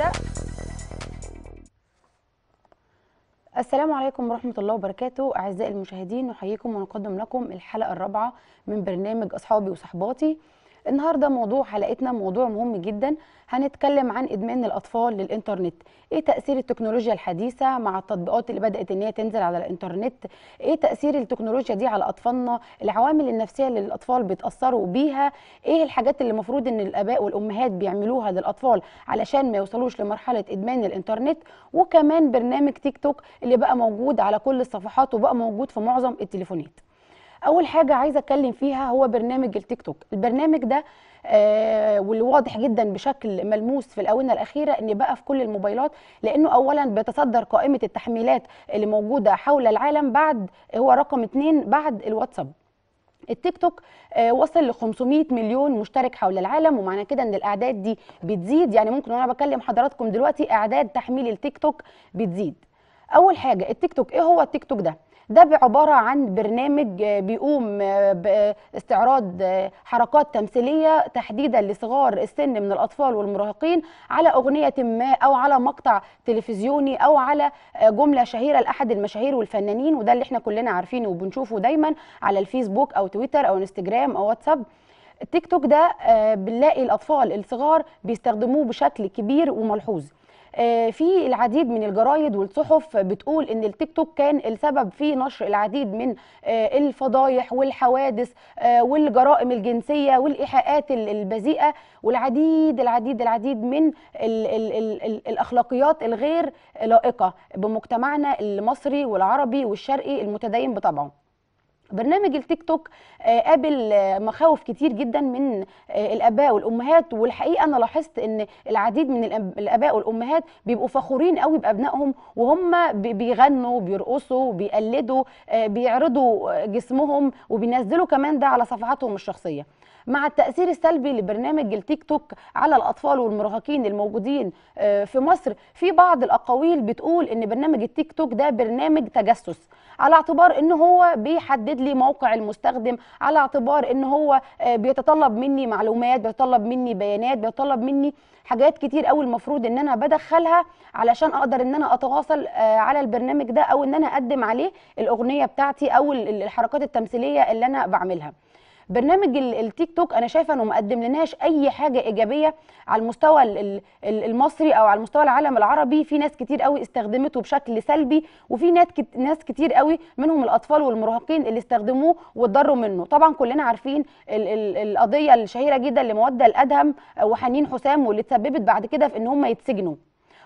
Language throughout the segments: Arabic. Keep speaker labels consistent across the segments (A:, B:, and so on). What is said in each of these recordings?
A: نبدأ السلام عليكم ورحمة الله وبركاته أعزائي المشاهدين نحييكم ونقدم لكم الحلقة الرابعة من برنامج أصحابي وصحباتي النهارده موضوع حلقتنا موضوع مهم جدا هنتكلم عن ادمان الاطفال للانترنت ايه تاثير التكنولوجيا الحديثه مع التطبيقات اللي بدات ان هي تنزل على الانترنت ايه تاثير التكنولوجيا دي على اطفالنا العوامل النفسيه اللي الاطفال بيتاثروا بيها ايه الحاجات اللي المفروض ان الاباء والامهات بيعملوها للاطفال علشان ما يوصلوش لمرحله ادمان الانترنت وكمان برنامج تيك توك اللي بقى موجود على كل الصفحات وبقى موجود في معظم التليفونات اول حاجه عايزه اتكلم فيها هو برنامج التيك توك البرنامج ده آه واللي واضح جدا بشكل ملموس في الاونه الاخيره ان بقى في كل الموبايلات لانه اولا بيتصدر قائمه التحميلات اللي موجوده حول العالم بعد هو رقم اتنين بعد الواتساب التيك توك آه، وصل ل 500 مليون مشترك حول العالم ومعنى كده ان الاعداد دي بتزيد يعني ممكن وانا بكلم حضراتكم دلوقتي اعداد تحميل التيك توك بتزيد اول حاجه التيك توك ايه هو التيك توك ده ده بعباره عن برنامج آه، بيقوم آه، باستعراض آه، حركات تمثيليه تحديدا لصغار السن من الاطفال والمراهقين على اغنيه ما او على مقطع تلفزيوني او على جمله شهيره لاحد المشاهير والفنانين وده اللي احنا كلنا عارفينه وبنشوفه دايما على الفيسبوك او تويتر او انستجرام او واتساب التيك توك ده بنلاقي الاطفال الصغار بيستخدموه بشكل كبير وملحوظ آه، في العديد من الجرايد والصحف بتقول ان التيك توك كان السبب في نشر العديد من آه، الفضايح والحوادث آه، والجرائم الجنسيه والايحاءات البذيئه والعديد العديد العديد من الـ الـ الـ الـ الاخلاقيات الغير لائقه بمجتمعنا المصري والعربي والشرقي المتدين بطبعه برنامج التيك توك آه، قابل آه، مخاوف كتير جدا من آه، الاباء والامهات والحقيقه انا لاحظت ان العديد من الاباء والامهات بيبقوا فخورين قوي بابنائهم وهم بيغنوا بيرقصوا بيقلدوا بيعرضوا جسمهم وبينزلوا كمان ده على صفحاتهم الشخصيه مع التاثير السلبي لبرنامج التيك توك على الاطفال والمراهقين الموجودين آه، في مصر في بعض الاقاويل بتقول ان برنامج التيك توك ده برنامج تجسس على اعتبار ان هو بيحدد لي موقع المستخدم على اعتبار ان هو آه، بيتطلب مني معلومات بيتطلب مني بيانات بيتطلب مني حاجات كتير أو المفروض ان انا بدخلها علشان اقدر ان انا اتواصل آه، على البرنامج ده او ان انا اقدم عليه الاغنيه بتاعتي او الحركات التمثيليه اللي انا بعملها برنامج التيك توك انا شايفه انه ما لناش اي حاجه ايجابيه على المستوى المصري او على المستوى العالم العربي في ناس كتير قوي استخدمته بشكل سلبي وفي ناس كتير قوي منهم الاطفال والمراهقين اللي استخدموه واتضروا منه طبعا كلنا عارفين القضيه الشهيره جدا لموده الادهم وحنين حسام واللي اتسببت بعد كده في ان هم يتسجنوا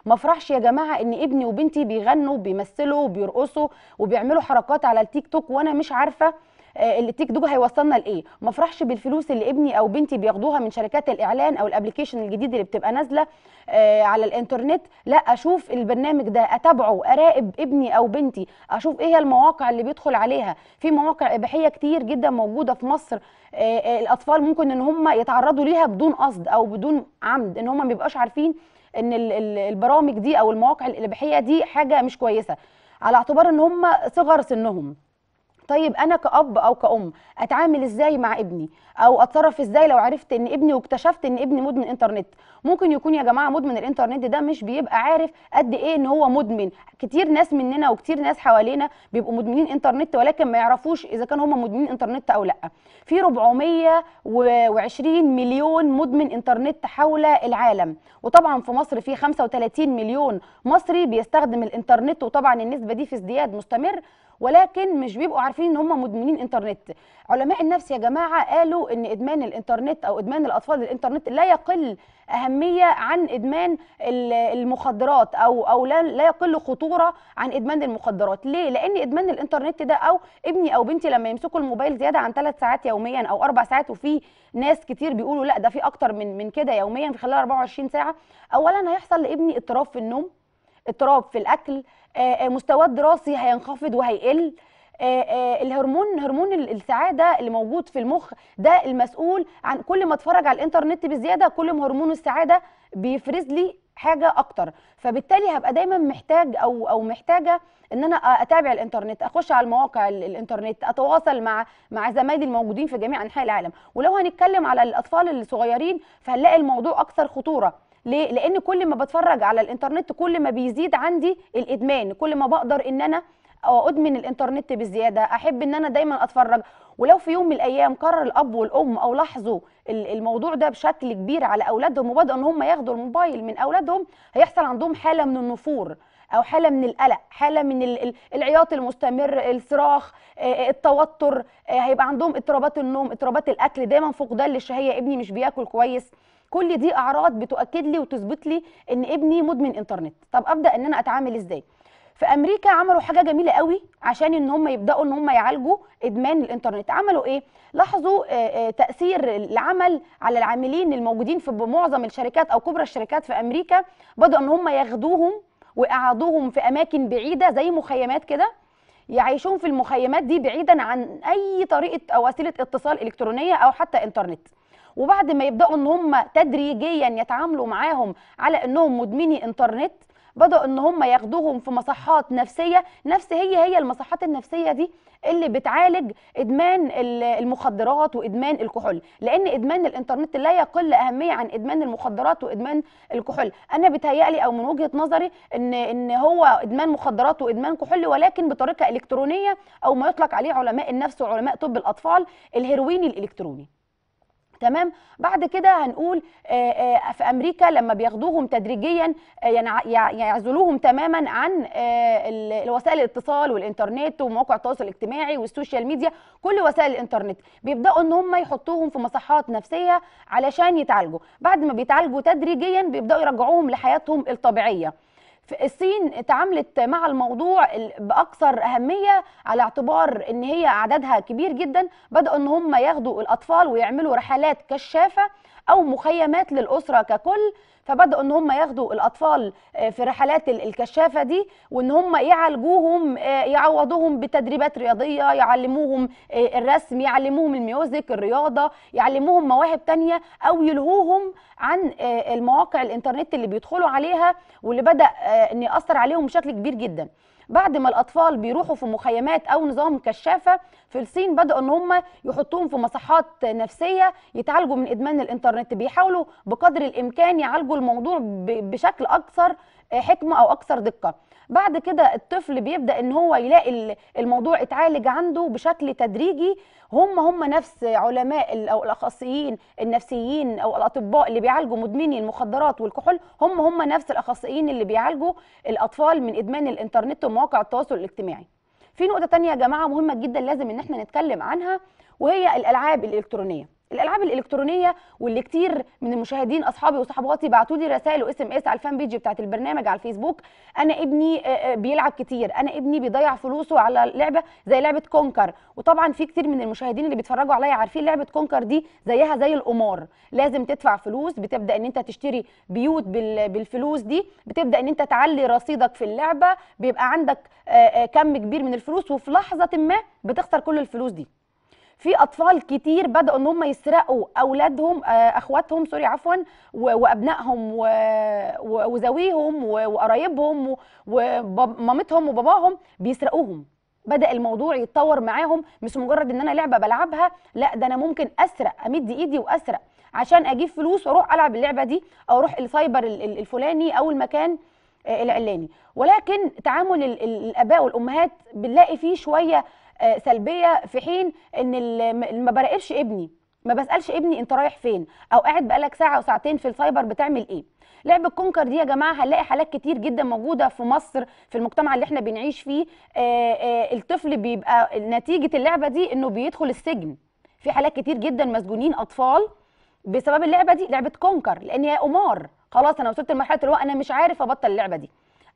A: ما افرحش يا جماعه ان ابني وبنتي بيغنوا بيمثلوا بيرقصوا وبيعملوا حركات على التيك توك وانا مش عارفه آه، التيك دوك هيوصلنا لايه ما افرحش بالفلوس اللي ابني او بنتي بياخدوها من شركات الاعلان او الابلكيشن الجديد اللي بتبقى نازله آه، على الانترنت لا اشوف البرنامج ده اتابعه اراقب ابني او بنتي اشوف ايه هي المواقع اللي بيدخل عليها في مواقع اباحيه كتير جدا موجوده في مصر آه، الاطفال ممكن ان هم يتعرضوا ليها بدون قصد او بدون عمد ان هم ما بيبقاش عارفين ان البرامج دي او المواقع الاباحيه دي حاجه مش كويسه على اعتبار ان هم صغر سنهم طيب انا كاب او كأم اتعامل ازاي مع ابني او اتصرف ازاي لو عرفت ان ابني واكتشفت ان ابني مدمن انترنت ممكن يكون يا جماعه مدمن الانترنت ده مش بيبقى عارف قد ايه ان هو مدمن كتير ناس مننا وكتير ناس حوالينا بيبقوا مدمنين انترنت ولكن ما يعرفوش اذا كانوا هم مدمنين انترنت او لا في 420 مليون مدمن انترنت حول العالم وطبعا في مصر في 35 مليون مصري بيستخدم الانترنت وطبعا النسبه دي في ازدياد مستمر ولكن مش بيبقوا عارفين ان هم مدمنين انترنت علماء النفس يا جماعه قالوا ان ادمان الانترنت او ادمان الاطفال للانترنت لا يقل اهميه عن ادمان المخدرات او او لا, لا يقل خطوره عن ادمان المخدرات ليه لان ادمان الانترنت ده او ابني او بنتي لما يمسكوا الموبايل زياده عن ثلاث ساعات يوميا او اربع ساعات وفي ناس كتير بيقولوا لا ده في اكتر من من كده يوميا في خلال 24 ساعه اولا هيحصل لابني اضطراب في النوم اضطراب في الاكل آه، آه، مستواه الدراسي هينخفض وهيقل آه، الهرمون هرمون السعاده اللي موجود في المخ ده المسؤول عن كل ما اتفرج على الانترنت بزياده كل ما هرمون السعاده بيفرز لي حاجه اكتر فبالتالي هبقى دايما محتاج او او محتاجه ان انا اتابع الانترنت اخش على المواقع الانترنت اتواصل مع مع زمايلي الموجودين في جميع انحاء العالم ولو هنتكلم على الاطفال الصغيرين فهنلاقي الموضوع اكثر خطوره ليه؟ لان كل ما بتفرج على الانترنت كل ما بيزيد عندي الادمان كل ما بقدر ان انا ادمن الانترنت بزيادة، احب ان انا دايما اتفرج ولو في يوم من الايام قرر الاب والام او لاحظوا الموضوع ده بشكل كبير على اولادهم وبداوا ان هم ياخدوا الموبايل من اولادهم هيحصل عندهم حاله من النفور او حاله من القلق حاله من العياط المستمر الصراخ آه، آه، التوتر آه، هيبقى عندهم اضطرابات النوم اضطرابات الاكل دايما فقدان للشهيه ابني مش بياكل كويس كل دي اعراض بتؤكد لي وتثبت لي ان ابني مدمن انترنت طب ابدا ان انا اتعامل ازاي في امريكا عملوا حاجه جميله قوي عشان ان هم يبداوا ان هم يعالجوا ادمان الانترنت عملوا ايه لاحظوا آه، آه، تاثير العمل على العاملين الموجودين في معظم الشركات او كبرى الشركات في امريكا بداوا ان هم ياخدوهم واعادوهم في اماكن بعيده زي مخيمات كده يعيشون في المخيمات دي بعيدا عن اي طريقه او وسيله اتصال الكترونيه او حتى انترنت وبعد ما يبداوا ان هم تدريجيا يتعاملوا معاهم على انهم مدمني انترنت بدأوا ان هم ياخدوهم في مصحات نفسية نفس هي هي المصحات النفسية دي اللي بتعالج ادمان المخدرات وادمان الكحول لان ادمان الانترنت لا يقل اهمية عن ادمان المخدرات وادمان الكحول انا بتهيألي او من وجهة نظري ان ان هو ادمان مخدرات وادمان كحول ولكن بطريقة الكترونية او ما يطلق عليه علماء النفس وعلماء طب الاطفال الهيروين الالكتروني تمام بعد كده هنقول آه، آه، في امريكا لما بياخدوهم تدريجيا آه، يعزلوهم تماما عن وسائل الاتصال والانترنت ومواقع التواصل الاجتماعي والسوشيال ميديا كل وسائل الانترنت بيبداوا ان هم يحطوهم في مصحات نفسيه علشان يتعالجوا بعد ما بيتعالجوا تدريجيا بيبداوا يرجعوهم لحياتهم الطبيعيه الصين اتعاملت مع الموضوع باكثر اهميه على اعتبار ان هي اعدادها كبير جدا بداوا ان هم ياخدوا الاطفال ويعملوا رحلات كشافه او مخيمات للاسره ككل فبداوا ان هم ياخدوا الاطفال آه، في رحلات الكشافه دي وان هم يعالجوهم آه، يعوضوهم بتدريبات رياضيه يعلموهم آه، الرسم يعلموهم الميوزك الرياضه يعلموهم مواهب تانية او يلهوهم عن المواقع الانترنت اللي بيدخلوا عليها واللي بدا ان ياثر عليهم بشكل كبير جدا بعد ما الاطفال بيروحوا في مخيمات او نظام كشافه في الصين بداوا ان هم يحطوهم في مصحات نفسيه يتعالجوا من ادمان الانترنت بيحاولوا بقدر الامكان يعالجوا الموضوع بشكل اكثر حكمه او اكثر دقه بعد كده الطفل بيبدا ان هو يلاقي الموضوع اتعالج عنده بشكل تدريجي هم هم نفس علماء او الاخصائيين النفسيين او الاطباء اللي بيعالجوا مدمني المخدرات والكحول هم هم نفس الاخصائيين اللي بيعالجوا الاطفال من ادمان الانترنت ومواقع التواصل الاجتماعي في نقطه تانية يا جماعه مهمه جدا لازم ان احنا نتكلم عنها وهي الالعاب الالكترونيه الالعاب الالكترونيه واللي كتير من المشاهدين اصحابي وصحباتي بعتوا لي رسائل واس ام اس على الفان بيج بتاعت البرنامج على الفيسبوك انا ابني آه، آه، بيلعب كتير انا ابني بيضيع فلوسه على لعبه زي لعبه كونكر وطبعا في كتير من المشاهدين اللي بيتفرجوا عليا عارفين لعبه كونكر دي زيها زي القمار لازم تدفع فلوس بتبدا ان انت تشتري بيوت بالفلوس دي بتبدا ان انت تعلي رصيدك في اللعبه بيبقى عندك آه، كم كبير من الفلوس وفي لحظه ما بتخسر كل الفلوس دي في اطفال كتير بداوا ان هم يسرقوا اولادهم آه، اخواتهم سوري عفوا وابنائهم وزويهم وقرايبهم ومامتهم وباباهم بيسرقوهم بدا الموضوع يتطور معاهم مش مجرد ان انا لعبه بلعبها لا ده انا ممكن اسرق امد ايدي واسرق عشان اجيب فلوس واروح العب اللعبه دي او اروح السايبر الفلاني او المكان آه، العلاني ولكن تعامل الاباء والامهات بنلاقي فيه شويه آه، سلبيه في حين ان ما براقبش ابني ما بسالش ابني انت رايح فين او قاعد بقالك ساعه او ساعتين في السايبر بتعمل ايه لعبه كونكر دي يا جماعه هنلاقي حالات كتير جدا موجوده في مصر في المجتمع اللي احنا بنعيش فيه آآ آه، آآ آه، الطفل بيبقى نتيجه اللعبه دي انه بيدخل السجن في حالات كتير جدا مسجونين اطفال بسبب اللعبه دي لعبه كونكر لان هي قمار خلاص انا وصلت لمرحله اللي هو انا مش عارف ابطل اللعبه دي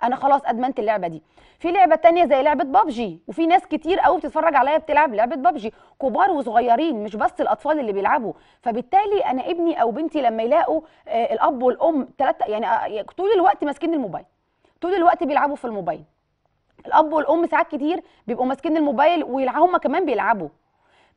A: انا خلاص ادمنت اللعبه دي في لعبه تانية زي لعبه بابجي وفي ناس كتير قوي بتتفرج عليا بتلعب لعبه بابجي كبار وصغيرين مش بس الاطفال اللي بيلعبوا فبالتالي انا ابني او بنتي لما يلاقوا آه، الاب والام ثلاثه يعني آه، طول الوقت ماسكين الموبايل طول الوقت بيلعبوا في الموبايل الاب والام ساعات كتير بيبقوا ماسكين الموبايل وهم كمان بيلعبوا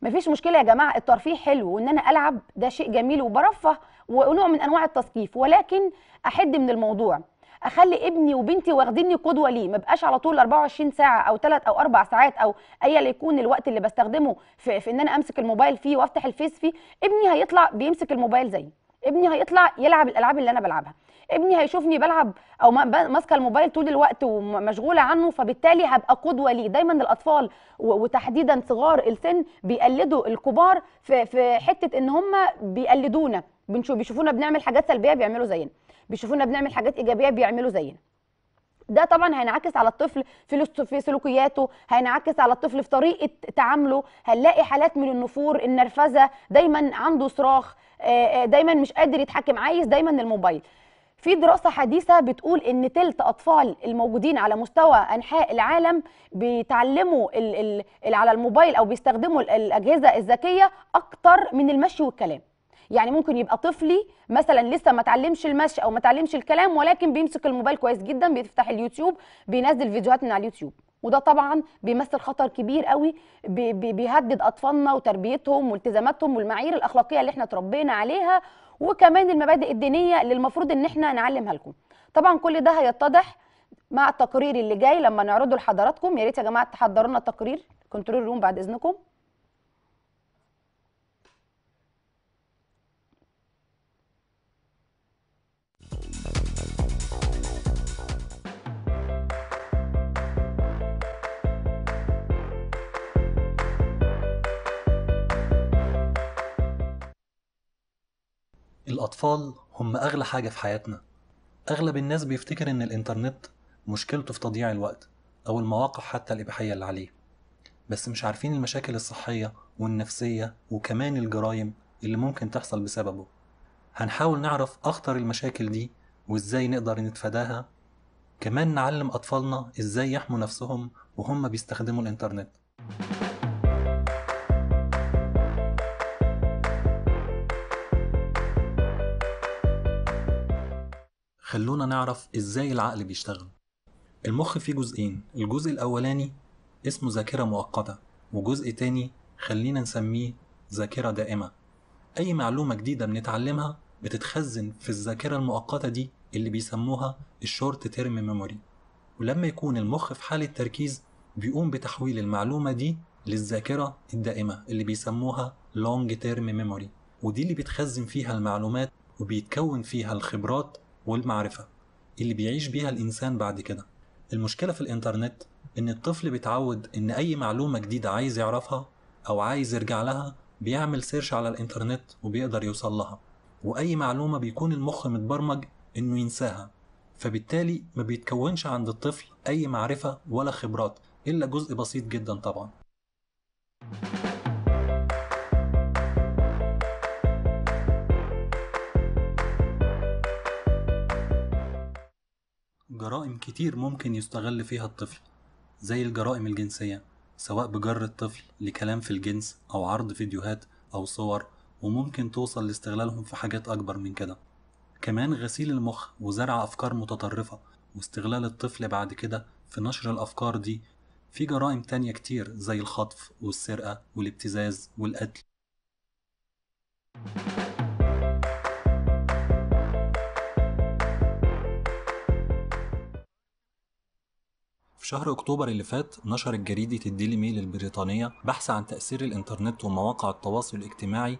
A: مفيش مشكله يا جماعه الترفيه حلو وان انا العب ده شيء جميل وبرفه ونوع من انواع التثقيف ولكن احد من الموضوع اخلي ابني وبنتي واخديني قدوه ليه ما بقاش على طول 24 ساعه او 3 او 4 ساعات او ايا يكون الوقت اللي بستخدمه في, في ان انا امسك الموبايل فيه وافتح الفيس فيه ابني هيطلع بيمسك الموبايل زي ابني هيطلع يلعب الالعاب اللي انا بلعبها ابني هيشوفني بلعب او ماسكه الموبايل طول الوقت ومشغوله عنه فبالتالي هبقى قدوه ليه دايما الاطفال وتحديدا صغار السن بيقلدوا الكبار في, في حته ان هم بيقلدونا بيشوفونا بنعمل حاجات سلبيه بيعملوا زينا بيشوفونا بنعمل حاجات ايجابيه بيعملوا زينا ده طبعا هينعكس على الطفل في سلوكياته هينعكس على الطفل في طريقه تعامله هنلاقي حالات من النفور النرفزه دايما عنده صراخ دايما مش قادر يتحكم عايز دايما الموبايل في دراسة حديثة بتقول إن تلت أطفال الموجودين على مستوى أنحاء العالم بيتعلموا ال على الموبايل أو بيستخدموا الأجهزة الذكية أكتر من المشي والكلام يعني ممكن يبقى طفلي مثلا لسه ما اتعلمش المشي او ما اتعلمش الكلام ولكن بيمسك الموبايل كويس جدا بيفتح اليوتيوب بينزل فيديوهات من على اليوتيوب وده طبعا بيمثل خطر كبير قوي بيهدد اطفالنا وتربيتهم والتزاماتهم والمعايير الاخلاقيه اللي احنا اتربينا عليها وكمان المبادئ الدينيه اللي المفروض ان احنا نعلمها لكم طبعا كل ده هيتضح مع التقرير اللي جاي لما نعرضه لحضراتكم يا ريت يا جماعه تحضروا لنا التقرير كنترول روم بعد اذنكم
B: الأطفال هم أغلى حاجة في حياتنا أغلب الناس بيفتكر إن الإنترنت مشكلته في تضييع الوقت أو المواقع حتى الإباحية اللي عليه بس مش عارفين المشاكل الصحية والنفسية وكمان الجرايم اللي ممكن تحصل بسببه هنحاول نعرف أخطر المشاكل دي وإزاي نقدر نتفاداها كمان نعلم أطفالنا إزاي يحموا نفسهم وهم بيستخدموا الإنترنت خلونا نعرف ازاي العقل بيشتغل المخ فيه جزئين الجزء الاولاني اسمه ذاكره مؤقته وجزء تاني خلينا نسميه ذاكره دائمه اي معلومه جديده بنتعلمها بتتخزن في الذاكره المؤقته دي اللي بيسموها الشورت تيرم ميموري ولما يكون المخ في حاله تركيز بيقوم بتحويل المعلومه دي للذاكره الدائمه اللي بيسموها لونج تيرم ميموري ودي اللي بتخزن فيها المعلومات وبيتكون فيها الخبرات والمعرفة اللي بيعيش بيها الإنسان بعد كده المشكلة في الإنترنت إن الطفل بيتعود إن أي معلومة جديدة عايز يعرفها أو عايز يرجع لها بيعمل سيرش على الإنترنت وبيقدر يوصل لها وأي معلومة بيكون المخ متبرمج إنه ينساها فبالتالي ما بيتكونش عند الطفل أي معرفة ولا خبرات إلا جزء بسيط جدا طبعا جرائم كتير ممكن يستغل فيها الطفل زي الجرائم الجنسية سواء بجر الطفل لكلام في الجنس أو عرض فيديوهات أو صور وممكن توصل لاستغلالهم في حاجات أكبر من كده كمان غسيل المخ وزرع أفكار متطرفة واستغلال الطفل بعد كده في نشر الأفكار دي في جرائم تانية كتير زي الخطف والسرقة والابتزاز والقتل thank you شهر أكتوبر اللي فات نشرت جريدة الديلي ميل البريطانية بحث عن تأثير الإنترنت ومواقع التواصل الاجتماعي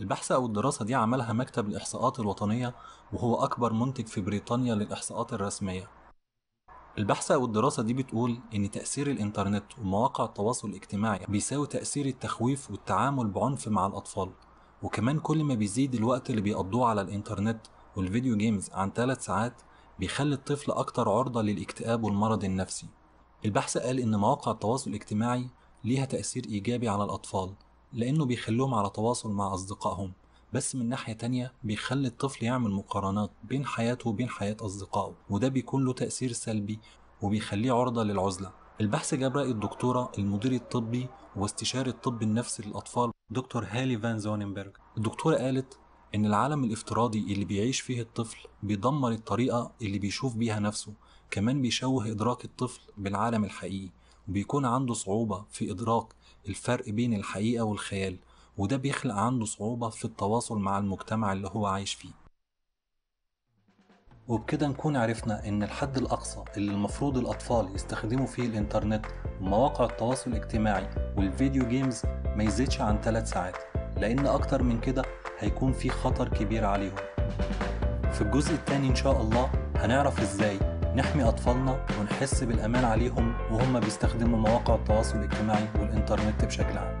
B: البحث أو الدراسة دي عملها مكتب الإحصاءات الوطنية وهو أكبر منتج في بريطانيا للإحصاءات الرسمية البحث أو الدراسة دي بتقول إن تأثير الإنترنت ومواقع التواصل الاجتماعي بيساوي تأثير التخويف والتعامل بعنف مع الأطفال وكمان كل ما بيزيد الوقت اللي بيقضوه على الإنترنت والفيديو جيمز عن ثلاث ساعات بيخلي الطفل أكتر عرضة للاكتئاب والمرض النفسي البحث قال إن مواقع التواصل الاجتماعي ليها تأثير إيجابي على الأطفال لأنه بيخلوهم على تواصل مع أصدقائهم بس من ناحية تانية بيخلي الطفل يعمل مقارنات بين حياته وبين حياة أصدقائه وده بيكون له تأثير سلبي وبيخليه عرضة للعزلة البحث جاب رأي الدكتورة المدير الطبي واستشاري الطب النفسي للأطفال دكتور هالي فان زوننبرج الدكتورة قالت إن العالم الافتراضي اللي بيعيش فيه الطفل بيدمر الطريقة اللي بيشوف بيها نفسه كمان بيشوه إدراك الطفل بالعالم الحقيقي وبيكون عنده صعوبة في إدراك الفرق بين الحقيقة والخيال وده بيخلق عنده صعوبة في التواصل مع المجتمع اللي هو عايش فيه وبكده نكون عرفنا إن الحد الأقصى اللي المفروض الأطفال يستخدموا فيه الإنترنت ومواقع التواصل الاجتماعي والفيديو جيمز ما يزيدش عن 3 ساعات لأن أكتر من كده هيكون في خطر كبير عليهم في الجزء الثاني إن شاء الله هنعرف إزاي نحمي أطفالنا ونحس بالأمان عليهم وهم بيستخدموا مواقع التواصل الاجتماعي والإنترنت بشكل عام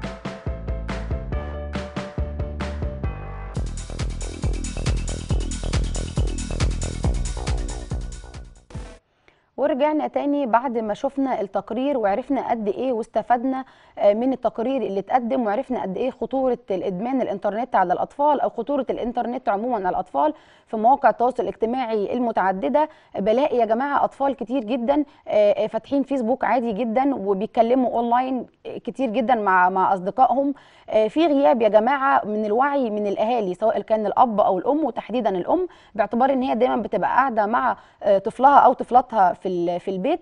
A: ورجعنا تاني بعد ما شفنا التقرير وعرفنا قد ايه واستفدنا آه، من التقرير اللي اتقدم وعرفنا قد ايه خطوره الادمان الانترنت على الاطفال او خطوره الانترنت عموما على الاطفال في مواقع التواصل الاجتماعي المتعدده بلاقي يا جماعه اطفال كتير جدا آه، آه، فاتحين فيسبوك عادي جدا وبيتكلموا اونلاين كتير جدا مع مع اصدقائهم في غياب يا جماعه من الوعي من الاهالي سواء كان الاب او الام وتحديدا الام باعتبار ان هي دايما بتبقى قاعده مع طفلها او طفلتها في في البيت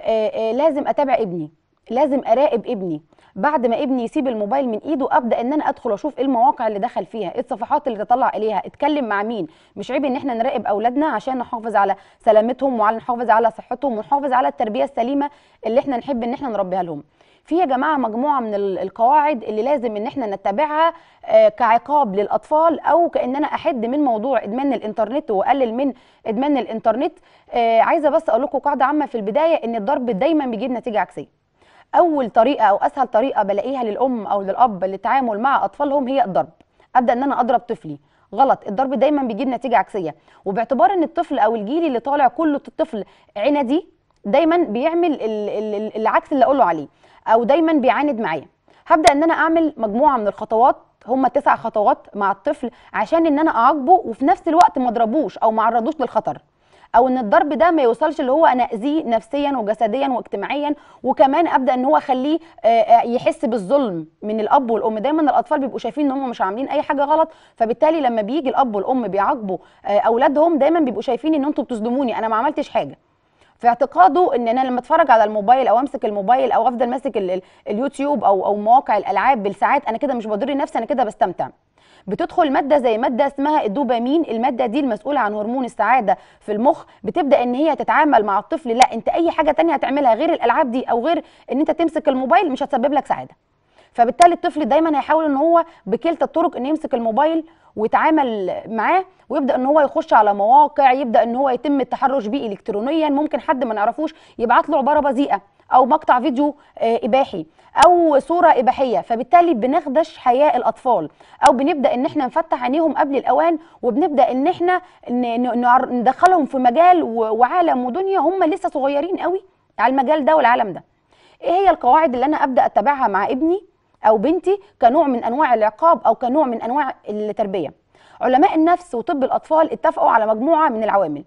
A: آه، آه، لازم اتابع ابني لازم اراقب ابني بعد ما ابني يسيب الموبايل من ايده ابدا ان انا ادخل اشوف ايه المواقع اللي دخل فيها ايه الصفحات اللي تطلع اليها اتكلم مع مين مش عيب ان احنا نراقب اولادنا عشان نحافظ على سلامتهم وعلى نحافظ على صحتهم ونحافظ على التربيه السليمه اللي احنا نحب ان احنا نربيها لهم في يا جماعه مجموعه من القواعد اللي لازم ان احنا نتبعها آه، كعقاب للاطفال او كان انا احد من موضوع ادمان الانترنت واقلل من ادمان الانترنت آه، عايزه بس اقول لكم قاعده عامه في البدايه ان الضرب دايما بيجيب نتيجه عكسيه اول طريقه او اسهل طريقه بلاقيها للام او للاب للتعامل مع اطفالهم هي الضرب ابدا ان انا اضرب طفلي غلط الضرب دايما بيجيب نتيجه عكسيه وباعتبار ان الطفل او الجيل اللي طالع كله الطفل عنادي دايما بيعمل العكس اللي اقوله عليه او دايما بيعاند معايا هبدا ان انا اعمل مجموعه من الخطوات هم تسع خطوات مع الطفل عشان ان انا اعاقبه وفي نفس الوقت ما اضربوش او ما اعرضوش للخطر او ان الضرب ده ما يوصلش اللي هو انا اذيه نفسيا وجسديا واجتماعيا وكمان ابدا ان هو اخليه يحس بالظلم من الاب والام دايما الاطفال بيبقوا شايفين ان هم مش عاملين اي حاجه غلط فبالتالي لما بيجي الاب والام بيعاقبوا اولادهم دايما بيبقوا شايفين ان انتوا بتظلموني انا ما عملتش حاجه في اعتقاده ان انا لما اتفرج على الموبايل او امسك الموبايل او افضل ماسك اليوتيوب او او مواقع الالعاب بالساعات انا كده مش بضر نفسي انا كده بستمتع بتدخل ماده زي ماده اسمها الدوبامين الماده دي المسؤوله عن هرمون السعاده في المخ بتبدا ان هي تتعامل مع الطفل لا انت اي حاجه تانية هتعملها غير الالعاب دي او غير ان انت تمسك الموبايل مش هتسبب لك سعاده فبالتالي الطفل دايما هيحاول ان هو بكلتا الطرق ان يمسك الموبايل ويتعامل معاه ويبدا ان هو يخش على مواقع يبدا ان هو يتم التحرش بيه الكترونيا ممكن حد ما نعرفوش يبعت له عباره بذيئه او مقطع فيديو آه، اباحي او صوره اباحيه فبالتالي بنخدش حياه الاطفال او بنبدا ان احنا نفتح عينيهم قبل الاوان وبنبدا ان احنا ندخلهم في مجال وعالم ودنيا هم لسه صغيرين قوي على المجال ده والعالم ده ايه هي القواعد اللي انا ابدا اتبعها مع ابني او بنتي كنوع من انواع العقاب او كنوع من انواع التربيه علماء النفس وطب الاطفال اتفقوا على مجموعه من العوامل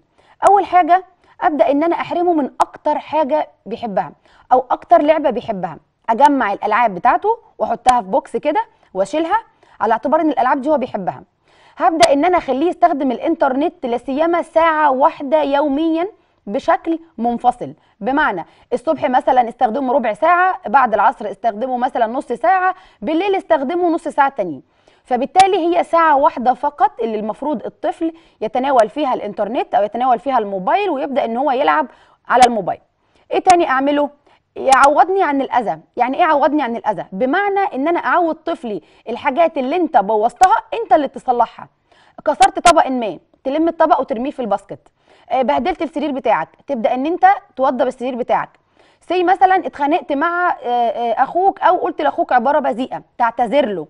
A: اول حاجه ابدا ان انا احرمه من اكتر حاجه بيحبها او اكتر لعبه بيحبها اجمع الالعاب بتاعته واحطها في بوكس كده واشيلها على اعتبار ان الالعاب دي هو بيحبها هبدا ان انا اخليه يستخدم الانترنت لا ساعه واحده يوميا بشكل منفصل بمعنى الصبح مثلا استخدمه ربع ساعة بعد العصر استخدمه مثلا نص ساعة بالليل استخدمه نص ساعة تانيين فبالتالي هي ساعة واحدة فقط اللي المفروض الطفل يتناول فيها الانترنت او يتناول فيها الموبايل ويبدأ ان هو يلعب على الموبايل ايه تاني اعمله يعوضني عن الاذى يعني ايه عوضني عن الاذى بمعنى ان انا اعوض طفلي الحاجات اللي انت بوظتها انت اللي تصلحها كسرت طبق ما تلم الطبق وترميه في الباسكت آه، بهدلت السرير بتاعك تبدا ان انت توضب السرير بتاعك سي مثلا اتخانقت مع آه، آه، اخوك او قلت لاخوك عباره بذيئه تعتذر له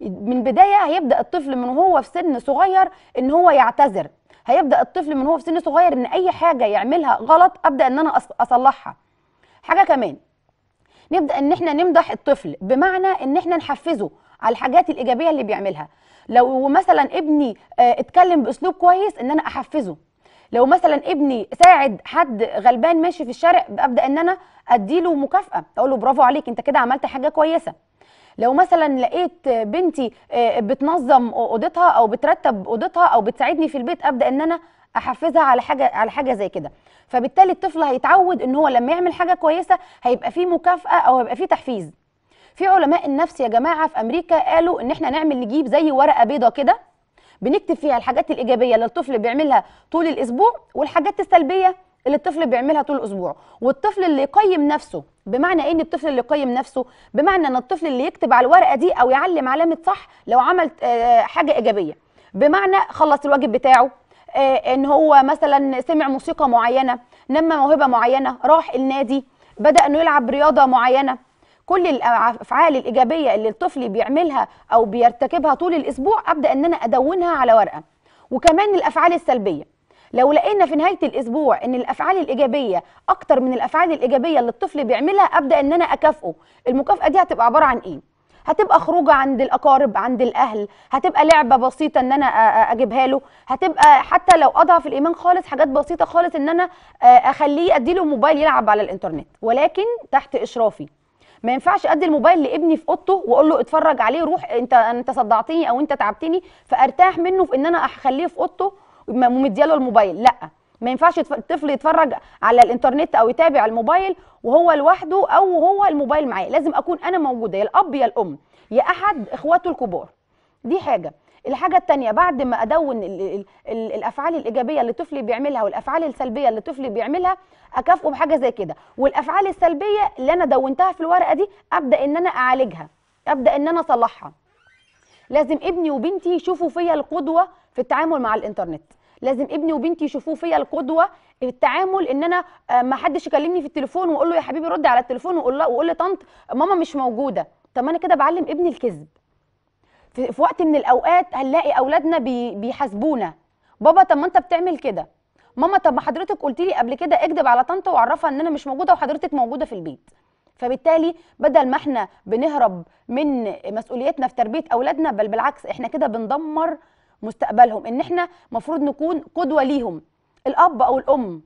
A: من البدايه هيبدا الطفل من هو في سن صغير ان هو يعتذر هيبدا الطفل من هو في سن صغير ان اي حاجه يعملها غلط ابدا ان انا اصلحها حاجه كمان نبدا ان احنا نمدح الطفل بمعنى ان احنا نحفزه على الحاجات الايجابيه اللي بيعملها لو مثلا ابني اتكلم باسلوب كويس ان انا احفزه لو مثلا ابني ساعد حد غلبان ماشي في الشارع ابدا ان انا اديله مكافاه اقول له برافو عليك انت كده عملت حاجه كويسه لو مثلا لقيت بنتي آه، بتنظم اوضتها او بترتب اوضتها او بتساعدني في البيت ابدا ان انا احفزها على حاجه على حاجه زي كده فبالتالي الطفل هيتعود ان هو لما يعمل حاجه كويسه هيبقى فيه مكافاه او هيبقى فيه تحفيز في علماء النفس يا جماعه في امريكا قالوا ان احنا نعمل نجيب زي ورقه بيضه كده بنكتب فيها الحاجات الايجابيه اللي الطفل بيعملها طول الاسبوع والحاجات السلبيه اللي الطفل بيعملها طول الاسبوع والطفل اللي يقيم نفسه بمعنى ايه ان الطفل اللي يقيم نفسه بمعنى ان الطفل اللي يكتب على الورقه دي او يعلم علامه صح لو عمل آه، حاجه ايجابيه بمعنى خلص الواجب بتاعه آه، ان هو مثلا سمع موسيقى معينه نمى موهبه معينه راح النادي بدا انه يلعب رياضه معينه كل الافعال الايجابيه اللي الطفل بيعملها او بيرتكبها طول الاسبوع ابدا ان انا ادونها على ورقه وكمان الافعال السلبيه لو لقينا في نهايه الاسبوع ان الافعال الايجابيه اكتر من الافعال الايجابيه اللي الطفل بيعملها ابدا ان انا اكافئه المكافاه دي هتبقى عباره عن ايه هتبقى خروجه عند الاقارب عند الاهل هتبقى لعبه بسيطه ان انا اجيبها له هتبقى حتى لو اضعف الايمان خالص حاجات بسيطه خالص ان انا اخليه اديله موبايل يلعب على الانترنت ولكن تحت اشرافي ما ينفعش ادي الموبايل لابني في اوضته واقول له اتفرج عليه روح انت انت صدعتني او انت تعبتني فارتاح منه في ان انا اخليه في اوضته ومدياله الموبايل لا ما ينفعش الطفل يتفرج على الانترنت او يتابع الموبايل وهو لوحده او هو الموبايل معاه لازم اكون انا موجوده يا الاب يا الام يا احد اخواته الكبار دي حاجه الحاجه الثانيه بعد ما ادون الـ الـ الـ الافعال الايجابيه اللي طفلي بيعملها والافعال السلبيه اللي طفلي بيعملها اكافئه بحاجه زي كده والافعال السلبيه اللي انا دونتها في الورقه دي ابدا ان انا اعالجها ابدا ان انا اصلحها لازم ابني وبنتي يشوفوا فيا القدوه في التعامل مع الانترنت لازم ابني وبنتي يشوفوه فيا القدوه التعامل ان انا آه، ما حدش يكلمني في التليفون واقول له يا حبيبي رد على التليفون واقول له طنط ماما مش موجوده طب ما انا كده بعلم ابني الكذب في, وقت من الاوقات هنلاقي اولادنا بيحاسبونا بابا طب ما انت بتعمل كده ماما طب ما حضرتك قلت لي قبل كده اكدب على طنط وعرفها ان انا مش موجوده وحضرتك موجوده في البيت فبالتالي بدل ما احنا بنهرب من مسؤوليتنا في تربيه اولادنا بل بالعكس احنا كده بندمر مستقبلهم ان احنا المفروض نكون قدوه ليهم الاب او الام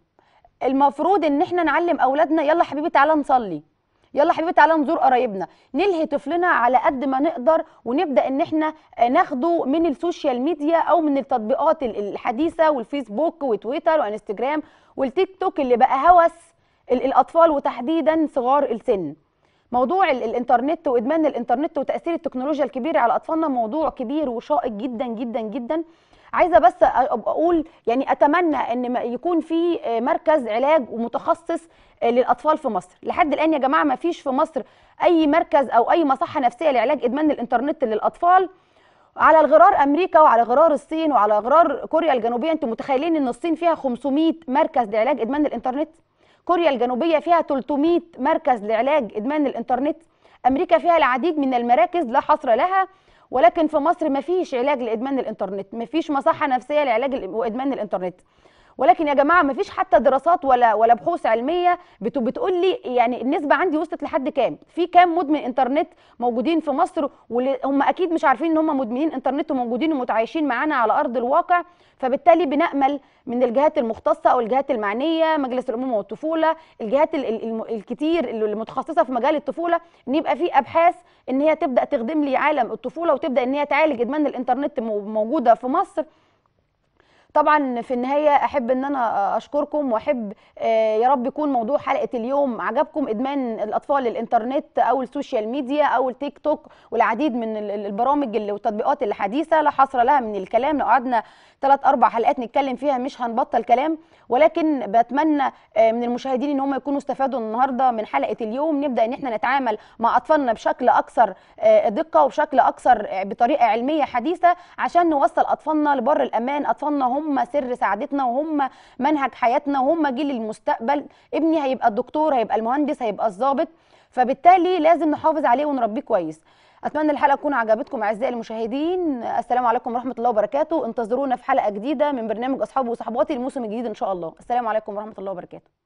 A: المفروض ان احنا نعلم اولادنا يلا حبيبي تعالى نصلي يلا حبيبي تعالى نزور قرايبنا نلهي طفلنا على قد ما نقدر ونبدا ان احنا ناخده من السوشيال ميديا او من التطبيقات الحديثه والفيسبوك وتويتر وانستجرام والتيك توك اللي بقى هوس الاطفال وتحديدا صغار السن موضوع الانترنت وادمان الانترنت وتاثير التكنولوجيا الكبيره على اطفالنا موضوع كبير وشائك جدا جدا جدا عايزه بس اقول يعني اتمنى ان يكون في مركز علاج ومتخصص للاطفال في مصر لحد الان يا جماعه ما فيش في مصر اي مركز او اي مصحه نفسيه لعلاج ادمان الانترنت للاطفال على الغرار امريكا وعلى غرار الصين وعلى غرار كوريا الجنوبيه انتم متخيلين ان الصين فيها 500 مركز لعلاج ادمان الانترنت كوريا الجنوبيه فيها 300 مركز لعلاج ادمان الانترنت امريكا فيها العديد من المراكز لا حصر لها ولكن في مصر ما فيش علاج لادمان الانترنت ما فيش مصحه نفسيه لعلاج وادمان الانترنت ولكن يا جماعه ما فيش حتى دراسات ولا ولا بحوث علميه بتقول لي يعني النسبه عندي وصلت لحد كام في كام مدمن انترنت موجودين في مصر وهم اكيد مش عارفين ان هم مدمنين انترنت وموجودين ومتعايشين معانا على ارض الواقع فبالتالي بنامل من الجهات المختصه او الجهات المعنيه مجلس الامومه والطفوله الجهات الكتير المتخصصه في مجال الطفوله ان يبقى في ابحاث ان هي تبدا تخدم لي عالم الطفوله وتبدا ان هي تعالج ادمان الانترنت موجوده في مصر طبعا في النهايه احب ان انا اشكركم واحب آه، يا رب يكون موضوع حلقه اليوم عجبكم ادمان الاطفال للانترنت او السوشيال ميديا او التيك توك والعديد من البرامج والتطبيقات الحديثه لا حصر لها من الكلام لو قعدنا ثلاث اربع حلقات نتكلم فيها مش هنبطل كلام ولكن بتمنى آه، من المشاهدين ان هم يكونوا استفادوا النهارده من حلقه اليوم نبدا ان احنا نتعامل مع اطفالنا بشكل اكثر آه، دقه وبشكل اكثر بطريقه علميه حديثه عشان نوصل اطفالنا لبر الامان اطفالنا هم هم سر سعادتنا وهم منهج حياتنا وهم جيل المستقبل ابني هيبقى الدكتور هيبقى المهندس هيبقى الضابط فبالتالي لازم نحافظ عليه ونربيه كويس اتمنى الحلقه تكون عجبتكم اعزائي المشاهدين السلام عليكم ورحمه الله وبركاته انتظرونا في حلقه جديده من برنامج اصحابي وصحباتي الموسم الجديد ان شاء الله السلام عليكم ورحمه الله وبركاته